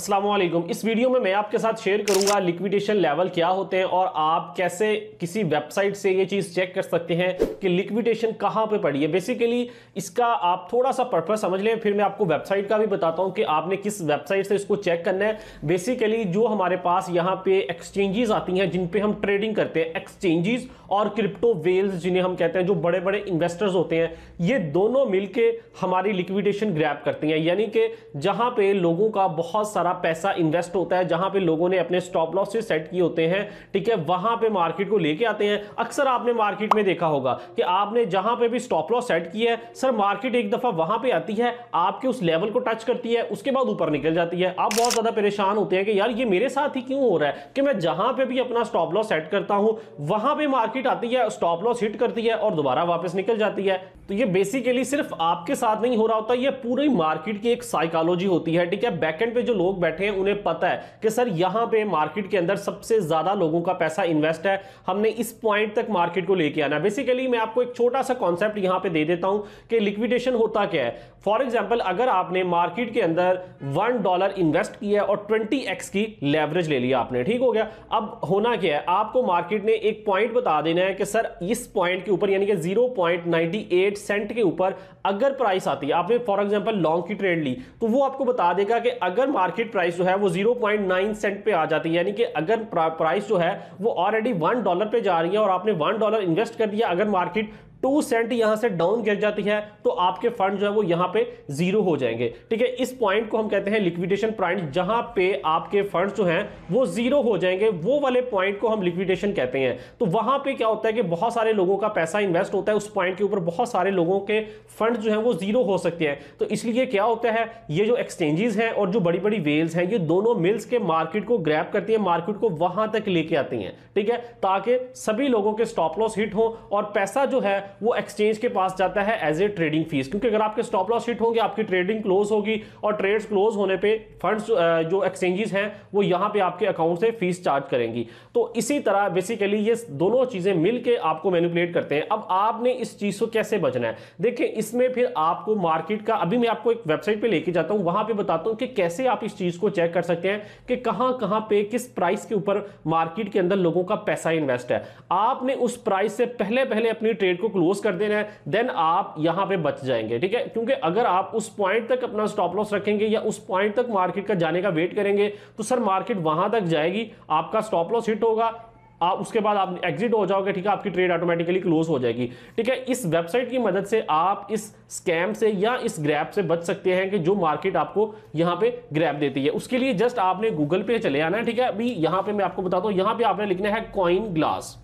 असलम इस वीडियो में मैं आपके साथ शेयर करूंगा लिक्विडेशन लेवल क्या होते हैं और आप कैसे किसी वेबसाइट से ये चीज़ चेक कर सकते हैं कि लिक्विडेशन कहाँ पे पड़ी है बेसिकली इसका आप थोड़ा सा पर्पस समझ लें फिर मैं आपको वेबसाइट का भी बताता हूँ कि आपने किस वेबसाइट से इसको चेक करना है बेसिकली जो हमारे पास यहाँ पे एक्सचेंजेस आती हैं जिन पर हम ट्रेडिंग करते हैं एक्सचेंजेस और क्रिप्टो वेल्स जिन्हें हम कहते हैं जो बड़े बड़े इन्वेस्टर्स होते हैं ये दोनों मिलकर हमारी लिक्विडेशन ग्रैप करती हैं यानी कि जहाँ पे लोगों का बहुत सारा सारा पैसा इन्वेस्ट होता है जहां पे लोगों ने अपने स्टॉप लॉस सेट किए होते हैं ठीक है वहां पे मार्केट को लेके आते हैं अक्सर आपने मार्केट में देखा होगा कि आपने जहां पे भी स्टॉप लॉस सेट किया है सर मार्केट एक दफा वहां पे आती है आपके उस लेवल को टच करती है उसके बाद ऊपर निकल जाती है आप बहुत ज्यादा परेशान होते हैं कि यार ये मेरे साथ ही क्यों हो रहा है कि मैं जहां पर भी अपना स्टॉप लॉस सेट करता हूं वहां पर मार्केट आती है स्टॉप लॉस हिट करती है और दोबारा वापस निकल जाती है तो ये बेसिकली सिर्फ आपके साथ नहीं हो रहा होता ये पूरी मार्केट की एक साइकोलॉजी होती है ठीक है बैकेंड पे जो लोग बैठे हैं उन्हें पता है कि सर यहां पे मार्केट के अंदर सबसे ज्यादा लोगों का पैसा इन्वेस्ट है हमने इस पॉइंट तक मार्केट को लेके आना बेसिकली मैं आपको एक छोटा सा कॉन्सेप्ट यहां पर दे देता हूं कि लिक्विडेशन होता क्या है फॉर एग्जाम्पल अगर आपने मार्केट के अंदर वन डॉलर इन्वेस्ट किया और ट्वेंटी की लेवरेज ले लिया आपने ठीक हो गया अब होना क्या है आपको मार्केट ने एक पॉइंट बता देना है कि सर इस पॉइंट के ऊपर यानी कि zero point ninety eight cent के ऊपर अगर प्राइस आती है आपने फॉर एग्जाम्पल लॉन्ग की ट्रेड ली तो वो आपको बता देगा कि अगर मार्केट प्राइस जो है वो 0.9 सेंट पे आ जाती है यानी कि अगर प्राइस जो है वो ऑलरेडी वन डॉलर पे जा रही है और आपने वन डॉलर इन्वेस्ट कर दिया अगर मार्केट टू सेंट यहां से डाउन गिर जाती है तो आपके फंड जो है वो यहां पे जीरो हो जाएंगे ठीक है इस पॉइंट को हम कहते हैं लिक्विडेशन पॉइंट जहां पे आपके फंड जो हैं वो जीरो हो जाएंगे वो वाले पॉइंट को हम लिक्विडेशन कहते हैं तो वहां पे क्या होता है कि बहुत सारे लोगों का पैसा इन्वेस्ट होता है उस पॉइंट के ऊपर बहुत सारे लोगों के फंड जो है वो जीरो हो सकते हैं तो इसलिए क्या होता है ये जो एक्सचेंजेस हैं और जो बड़ी बड़ी वेल्स हैं ये दोनों मिल्स के मार्केट को ग्रैप करती है मार्केट को वहां तक लेके आती हैं ठीक है ताकि सभी लोगों के स्टॉप लॉस हिट हो और पैसा जो है वो एक्सचेंज के पास जाता है एज ए ट्रेडिंग फीस क्योंकि अगर आपके स्टॉप लॉस हिट होंगे आपकी ट्रेडिंग क्लोज होगी और ट्रेड्स क्लोज होने पे फंड्स जो एक्सचेंजेस हैं वो यहाँ पे आपके अकाउंट से फीस चार्ज करेंगी तो इसी तरह बेसिकली ये दोनों चीज़ें मिल आपको मैनिपुलेट करते हैं अब आपने इस चीज़ को कैसे बचना है देखिए इसमें फिर आपको मार्केट का अभी मैं आपको एक वेबसाइट पर लेके जाता हूँ वहाँ पर बताता हूँ कि कैसे आप इस चीज़ को चेक कर सकते हैं कि कहाँ कहाँ पे किस प्राइस के ऊपर मार्केट के अंदर लोगों का पैसा इन्वेस्ट है आपने उस प्राइस से पहले पहले अपनी ट्रेड को क्लोज कर देना है देन आप यहां पे बच जाएंगे ठीक है क्योंकि अगर आप उस पॉइंट तक अपना स्टॉप लॉस रखेंगे या उस पॉइंट तक मार्केट का जाने का वेट करेंगे तो सर मार्केट वहां तक जाएगी आपका स्टॉप लॉस हिट होगा आप उसके बाद आप एग्जिट हो जाओगे ठीक है आपकी ट्रेड ऑटोमेटिकली क्लोज हो जाएगी ठीक है इस वेबसाइट की मदद से आप इस स्कैम से या इस ग्रैप से बच सकते हैं कि जो मार्केट आपको यहां पे ग्रैप देती है उसके लिए जस्ट आपने गूगल पे चले आना है ठीक है अभी यहां पे मैं आपको बताता हूं यहां पे आपने लिखना है कॉइन ग्लास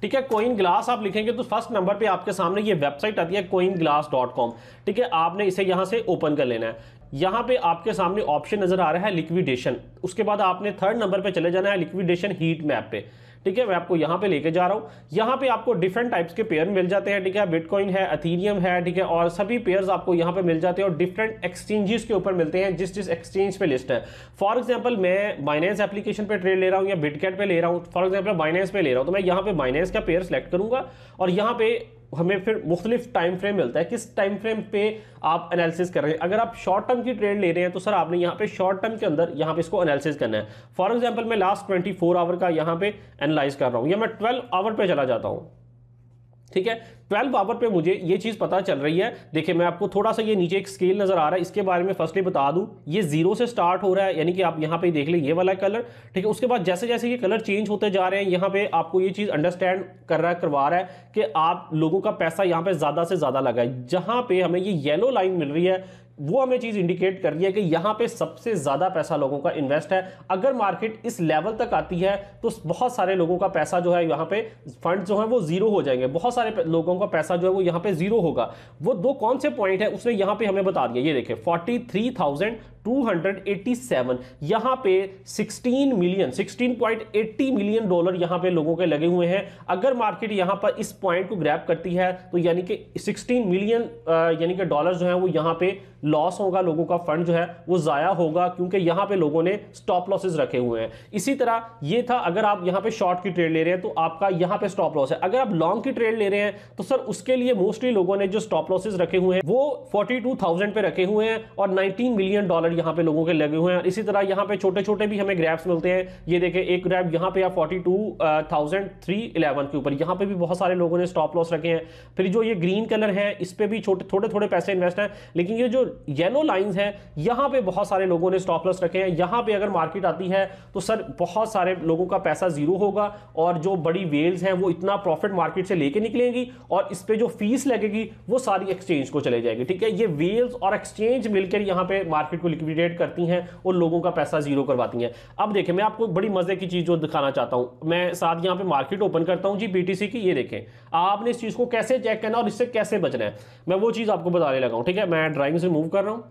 ठीक है कोइन ग्लास आप लिखेंगे तो फर्स्ट नंबर पे आपके सामने ये वेबसाइट आती है कोइन ग्लास डॉट कॉम ठीक है आपने इसे यहां से ओपन कर लेना है यहां पे आपके सामने ऑप्शन नजर आ रहा है लिक्विडेशन उसके बाद आपने थर्ड नंबर पे चले जाना है लिक्विडेशन हीट मैप पे ठीक है मैं आपको यहां पे लेके जा रहा हूं यहां पे आपको डिफरेंट टाइप्स के पेयर मिल जाते हैं ठीक है बिटकॉइन है अथीरियम है ठीक है और सभी पेयर आपको यहां पे मिल जाते हैं और डिफरेंट एक्सचेंजेस के ऊपर मिलते हैं जिस जिस एक्सचेंज पे लिस्ट है फॉर एग्जाम्पल मैं बाइनेंस एप्लीकेशन पे ट्रेड ले रहा हूँ या बिटकेट पे ले रहा हूँ फॉर एग्जाम्पल बाइनेंस पे ले रहा हूँ तो मैं यहाँ पे बाइनेंस का पेयर सेलेक्ट करूंगा और यहाँ पे हमें फिर मुख्तलिफ टाइम फ्रेम मिलता है किस टाइम फ्रेम पे आप एनालिसिस कर रहे हैं अगर आप शॉर्ट टर्म की ट्रेड ले रहे हैं तो सर आपने यहाँ पे शॉर्ट टर्म के अंदर यहाँ पे इसको एनालिसिस करना है फॉर एग्जाम्पल मैं लास्ट ट्वेंटी फोर आवर का यहाँ पे एनालाइज कर रहा हूँ या मैं ट्वेल्व आवर पे चला जाता हूँ ठीक है ट्वेल्व आवर पे मुझे ये चीज़ पता चल रही है देखिए मैं आपको थोड़ा सा ये नीचे एक स्केल नज़र आ रहा है इसके बारे में फर्स्टली बता दूं ये जीरो से स्टार्ट हो रहा है यानी कि आप यहाँ पे देख लें ये वाला कलर ठीक है उसके बाद जैसे जैसे ये कलर चेंज होते जा रहे हैं यहाँ पे आपको ये चीज़ अंडरस्टैंड कर रहा है करवा रहा है कि आप लोगों का पैसा यहाँ पर ज़्यादा से ज़्यादा लगाए जहां पर हमें ये येलो लाइन मिल रही है वो हमें चीज़ इंडिकेट कर रही है कि यहाँ पे सबसे ज़्यादा पैसा लोगों का इन्वेस्ट है अगर मार्केट इस लेवल तक आती है तो बहुत सारे लोगों का पैसा जो है यहाँ पे फंड जो है वो जीरो हो जाएंगे बहुत सारे लोगों का पैसा जो है वो यहां पे जीरो होगा वो दो कौन से पॉइंट है उसने यहां पे हमें बता दिया ये देखे फोर्टी थ्री थाउजेंड 287 यहां पे 16 मिलियन 16.80 मिलियन डॉलर यहां पे लोगों के लगे हुए हैं अगर मार्केट यहां पर इस पॉइंट को ग्रैप करती है तो यानी कि 16 मिलियन यानी कि डॉलर जो है वो यहां पे लॉस होगा लोगों का फंड जो है वो ज़ाया होगा क्योंकि यहां पे लोगों ने स्टॉप लॉसेज रखे हुए हैं इसी तरह ये था अगर आप यहाँ पे शॉर्ट की ट्रेड ले रहे हैं तो आपका यहाँ पे स्टॉप लॉस है अगर आप लॉन्ग की ट्रेड ले रहे हैं तो सर उसके लिए मोस्टली लोगों ने जो स्टॉप लॉसेज रखे हुए हैं वो फोर्टी पे रखे हुए हैं और नाइनटीन मिलियन डॉलर यहाँ पे लोगों के लगे हुए हैं इसी तरह यहाँ पे छोटे छोटे भी हमें ग्रैप्स मिलते हैं ये देखें एक ग्रैप यहाँ पे आप forty two thousand three eleven के ऊपर यहाँ पे भी बहुत सारे लोगों ने स्टॉप लॉस रखे हैं फिर जो ये ग्रीन कलर है इस पर भी छोटे थोड़े थोड़े पैसे इन्वेस्ट हैं लेकिन ये जो येलो लाइन्स हैं यहाँ पे बहुत सारे लोगों ने स्टॉप लॉस रखे हैं यहाँ पे अगर मार्केट आती है तो सर बहुत सारे लोगों का पैसा जीरो होगा और जो बड़ी वेल्स हैं वो इतना प्रॉफिट मार्केट से लेके निकलेंगी और इस पर जो फीस लगेगी वो सारी एक्सचेंज को चले जाएगी ठीक है ये वेल्स और एक्सचेंज मिलकर यहाँ पे मार्केट को लिक्विड लिक्विडेट करती हैं और लोगों का पैसा जीरो करवाती हैं अब देखें मैं आपको बड़ी मज़े की चीज़ जो दिखाना चाहता हूँ मैं साथ यहाँ पे मार्केट ओपन करता हूँ जी बीटीसी की ये देखें आपने इस चीज़ को कैसे चेक करना और इससे कैसे बचना है मैं वो चीज़ आपको बताने लगा ठीक है मैं ड्राइंग से मूव कर रहा हूँ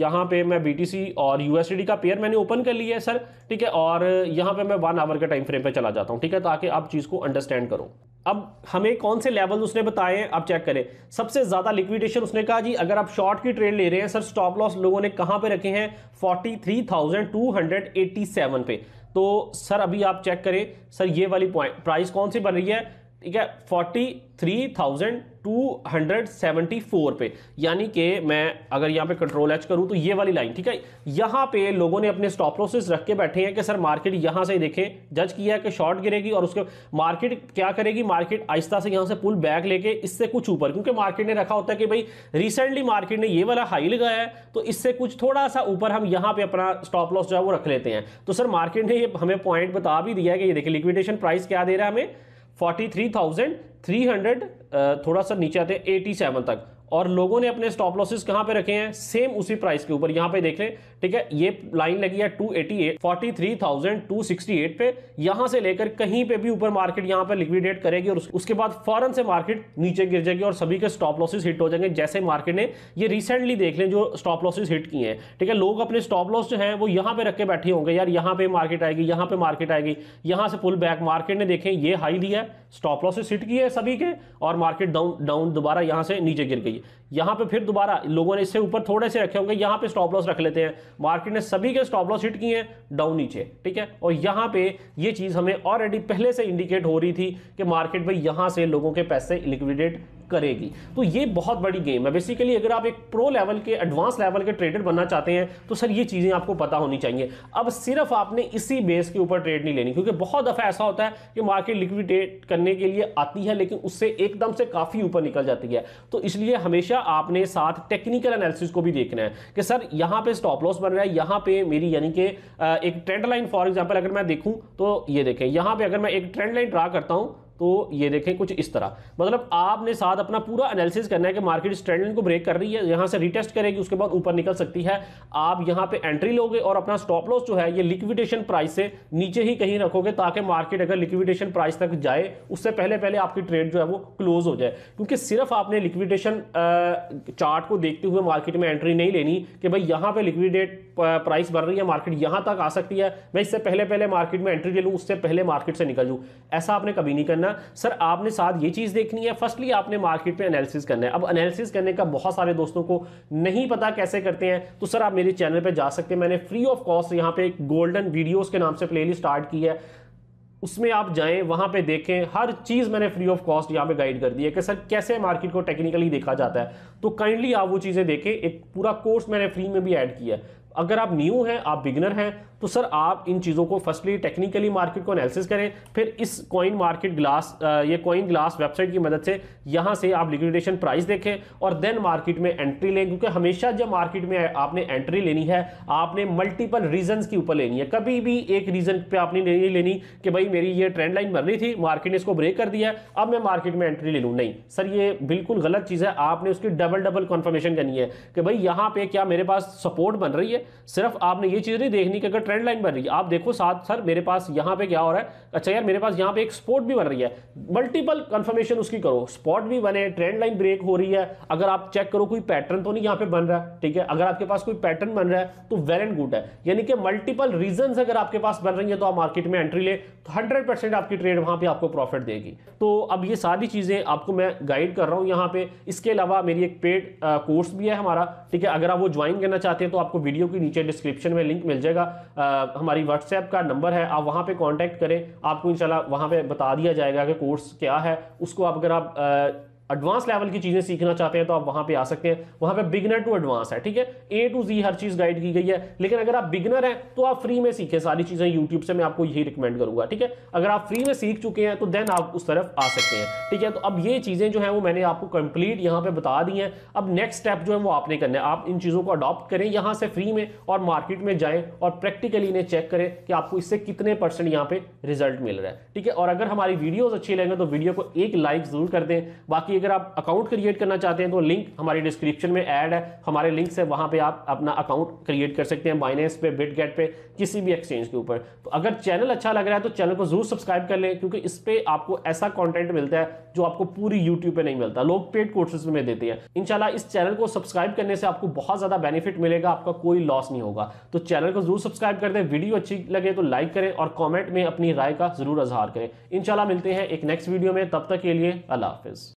यहाँ पे मैं बी और यू का पेयर मैंने ओपन कर लिया है सर ठीक है और यहाँ पे मैं वन आवर के टाइम फ्रेम पे चला जाता हूँ ठीक है ताकि आप चीज़ को अंडरस्टैंड करो अब हमें कौन से लेवल उसने बताए हैं आप चेक करें सबसे ज़्यादा लिक्विडेशन उसने कहा जी अगर आप शॉर्ट की ट्रेड ले रहे हैं सर स्टॉप लॉस लोगों ने कहां पे रखे हैं 43,287 पे तो सर अभी आप चेक करें सर ये वाली पॉइंट प्राइस कौन सी बन रही है ठीक है forty three thousand two hundred seventy four पे यानी कि मैं अगर यहाँ पे कंट्रोल एच करूँ तो ये वाली लाइन ठीक है यहाँ पे लोगों ने अपने स्टॉप लॉसेस रख के बैठे हैं कि सर मार्केट यहाँ से ही देखें जज किया है कि शॉर्ट गिरेगी और उसके मार्केट क्या करेगी मार्केट आहिस्ता से यहाँ से पुल बैक लेके इससे कुछ ऊपर क्योंकि मार्केट ने रखा होता है कि भाई रिसेंटली मार्केट ने ये वाला हाई लगाया है तो इससे कुछ थोड़ा सा ऊपर हम यहाँ पर अपना स्टॉप लॉस जो है वो रख लेते हैं तो सर मार्केट ने ये हमें पॉइंट बता भी दिया है कि ये देखिए लिक्विडेशन प्राइस क्या दे रहा है हमें forty three thousand three hundred थोड़ा सा नीचे आते हैं एटी सेवन तक और लोगों ने अपने स्टॉप लॉसेस कहां पे रखे हैं सेम उसी प्राइस के ऊपर यहां पे देख लें ठीक है ये लाइन लगी है 288 43,268 पे यहां से लेकर कहीं पे भी ऊपर मार्केट यहां पे लिक्विडेट करेगी और उसके बाद फौरन से मार्केट नीचे गिर जाएगी और सभी के स्टॉप लॉसेस हिट हो जाएंगे जैसे मार्केट ने ये रिसेंटली देख लें जो स्टॉप लॉसेस हिट किए हैं ठीक है लोग अपने स्टॉप लॉस जो है वो यहां पर रख के बैठे होंगे यार यहां पर मार्केट आएगी यहां पर मार्केट आएगी यहां से पुल बैक मार्केट ने देखें ये हाई दिया है स्टॉप लॉसेस हिट किए सभी के और मार्केट डाउन डाउन दोबारा यहाँ से नीचे गिर गई यहां पे फिर दोबारा लोगों ने इससे ऊपर थोड़े से रखे होंगे यहाँ पे स्टॉप लॉस रख लेते हैं मार्केट ने सभी के स्टॉप लॉस हिट किए हैं डाउन नीचे ठीक है और यहाँ पे ये चीज़ हमें ऑलरेडी पहले से इंडिकेट हो रही थी कि मार्केट में यहां से लोगों के पैसे लिक्विडेट करेगी तो ये बहुत बड़ी गेम है बेसिकली अगर आप एक प्रो लेवल के एडवांस लेवल के ट्रेडर बनना चाहते हैं तो सर ये चीज़ें आपको पता होनी चाहिए अब सिर्फ आपने इसी बेस के ऊपर ट्रेड नहीं लेनी क्योंकि बहुत दफ़ा ऐसा होता है कि मार्केट लिक्विडेट करने के लिए आती है लेकिन उससे एकदम से काफ़ी ऊपर निकल जाती है तो इसलिए हमेशा आपने साथ टेक्निकल एनालिसिस को भी देखना है कि सर यहाँ पर स्टॉप लॉस बन रहा है यहाँ पर मेरी यानी कि एक ट्रेंड लाइन फॉर एग्जाम्पल अगर मैं देखूँ तो ये देखें यहाँ पर अगर मैं एक ट्रेंड लाइन ड्रा करता हूँ तो ये देखें कुछ इस तरह मतलब आपने साथ अपना पूरा एनालिसिस करना है कि मार्केट स्ट्रेंडिंग को ब्रेक कर रही है यहाँ से रिटेस्ट करेगी उसके बाद ऊपर निकल सकती है आप यहाँ पे एंट्री लोगे और अपना स्टॉप लॉस जो है ये लिक्विडेशन प्राइस से नीचे ही कहीं रखोगे ताकि मार्केट अगर लिक्विडेशन प्राइस तक जाए उससे पहले पहले आपकी ट्रेड जो है वो क्लोज हो जाए क्योंकि सिर्फ आपने लिक्विडेशन चार्ट को देखते हुए मार्केट में एंट्री नहीं लेनी कि भाई यहाँ पर लिक्विडेट प्राइस बढ़ रही है मार्केट यहाँ तक आ सकती है मैं इससे पहले पहले मार्केट में एंट्री ले लूँ उससे पहले मार्केट से निकल जाऊँ ऐसा आपने कभी नहीं करना ना सर आपने साथ ये चीज़ देखनी है फर्स्टली आपने मार्केट पे एनालिसिस करना है अब एनालिसिस करने का बहुत सारे दोस्तों को नहीं पता कैसे करते हैं तो सर आप मेरे चैनल पे जा सकते हैं मैंने फ्री ऑफ कॉस्ट यहाँ पे एक गोल्डन वीडियोज़ के नाम से प्लेलिस्ट स्टार्ट की है उसमें आप जाएं वहां पे देखें हर चीज़ मैंने फ्री ऑफ कॉस्ट यहां पे गाइड कर दी है कि सर कैसे मार्केट को टेक्निकली देखा जाता है तो काइंडली आप वो चीज़ें देखें एक पूरा कोर्स मैंने फ्री में भी ऐड किया है अगर आप न्यू हैं आप बिगनर हैं तो सर आप इन चीज़ों को फर्स्टली टेक्निकली मार्केट को एनालिसिस करें फिर इस कॉइन मार्केट ग्लास ये कॉइन ग्लास वेबसाइट की मदद से यहाँ से आप लिक्विडेशन प्राइस देखें और देन मार्केट में एंट्री लें क्योंकि हमेशा जब मार्केट में आपने एंट्री लेनी है आपने मल्टीपल रीजन के ऊपर लेनी है कभी भी एक रीजन पर आपने नहीं लेनी कि भाई मेरी ये ट्रेंड लाइन बन रही थी मार्केट ने इसको ब्रेक कर दिया है अब मैं मार्केट में एंट्री ले लूँ नहीं सर ये बिल्कुल गलत चीज़ है आपने उसकी डबल डबल कन्फर्मेशन करनी है कि भाई यहाँ पे क्या मेरे पास सपोर्ट बन रही है सिर्फ आपने ये चीज़ नहीं देखनी कि अगर ट्रेंड लाइन बन रही है आप देखो साथ सर मेरे पास यहाँ पे क्या हो रहा है अच्छा यार मेरे पास यहाँ पे एक स्पॉट भी बन रही है मल्टीपल कंफर्मेशन उसकी करो स्पॉट भी बने ट्रेंड लाइन ब्रेक हो रही है अगर आप चेक करो कोई पैटर्न तो नहीं यहाँ पे बन रहा है ठीक है अगर आपके पास कोई पैटर्न बन रहा है तो वेल एंड गुड है यानी कि मल्टीपल रीजन अगर आपके पास बन रही है तो आप मार्केट में एंट्री ले तो हंड्रेड आपकी ट्रेड वहाँ पर आपको प्रॉफिट देगी तो अब ये सारी चीज़ें आपको मैं गाइड कर रहा हूँ यहाँ पे इसके अलावा मेरी एक पेड कोर्स भी है हमारा ठीक है अगर आप वो ज्वाइन करना चाहते हैं तो आपको वीडियो क्योंकि नीचे डिस्क्रिप्शन में लिंक मिल जाएगा आ, हमारी व्हाट्सएप का नंबर है आप वहाँ पे कांटेक्ट करें आपको इंशाल्लाह वहाँ पे बता दिया जाएगा कि कोर्स क्या है उसको आप अगर आप एडवांस लेवल की चीज़ें सीखना चाहते हैं तो आप वहां पे आ सकते हैं वहां पे बिगनर टू एडवांस है ठीक है ए to ji her cheese guide की गई है लेकिन अगर आप बिगनर हैं तो आप फ्री में सीखें सारी चीज़ें यूट्यूब से मैं आपको यही रिकमेंड करूंगा ठीक है अगर आप फ्री में सीख चुके हैं तो देन आप उस तरफ आ सकते हैं ठीक है तो अब ये चीज़ें जो है वो मैंने आपको कंप्लीट यहां पर बता दी है अब नेक्स्ट स्टेप जो है वो आपने करना है आप इन चीज़ों को अडॉप्ट करें यहां से फ्री में और मार्केट में जाए और प्रैक्टिकली इन्हें चेक करें कि आपको इससे कितने परसेंट यहां पर रिजल्ट मिल रहा है ठीक है और अगर हमारी वीडियोज़ अच्छी लगे तो वीडियो को एक लाइक ज़रूर कर दें बाकी अगर आप अकाउंट क्रिएट करना चाहते हैं तो लिंक हमारे डिस्क्रिप्शन में ऐड है हमारे लिंक से वहां पे आप अपना अकाउंट क्रिएट कर सकते हैं बाइनेंस पे बिटगेट पे किसी भी एक्सचेंज के ऊपर तो अगर चैनल अच्छा लग रहा है तो चैनल को जरूर सब्सक्राइब कर लें क्योंकि इस पर आपको ऐसा कॉन्टेंट मिलता है जो आपको पूरी यूट्यूब पर नहीं मिलता लोग पेड कोर्सेज में देते हैं इनशाला इस चैनल को सब्सक्राइब करने से आपको बहुत ज़्यादा बेनिफिट मिलेगा आपका कोई लॉस नहीं होगा तो चैनल को जरूर सब्सक्राइब कर दें वीडियो अच्छी लगे तो लाइक करें और कॉमेंट में अपनी राय का जरूर अजहार करें इनशाला मिलते हैं एक नेक्स्ट वीडियो में तब तक के लिए अल्लाह हाफिज़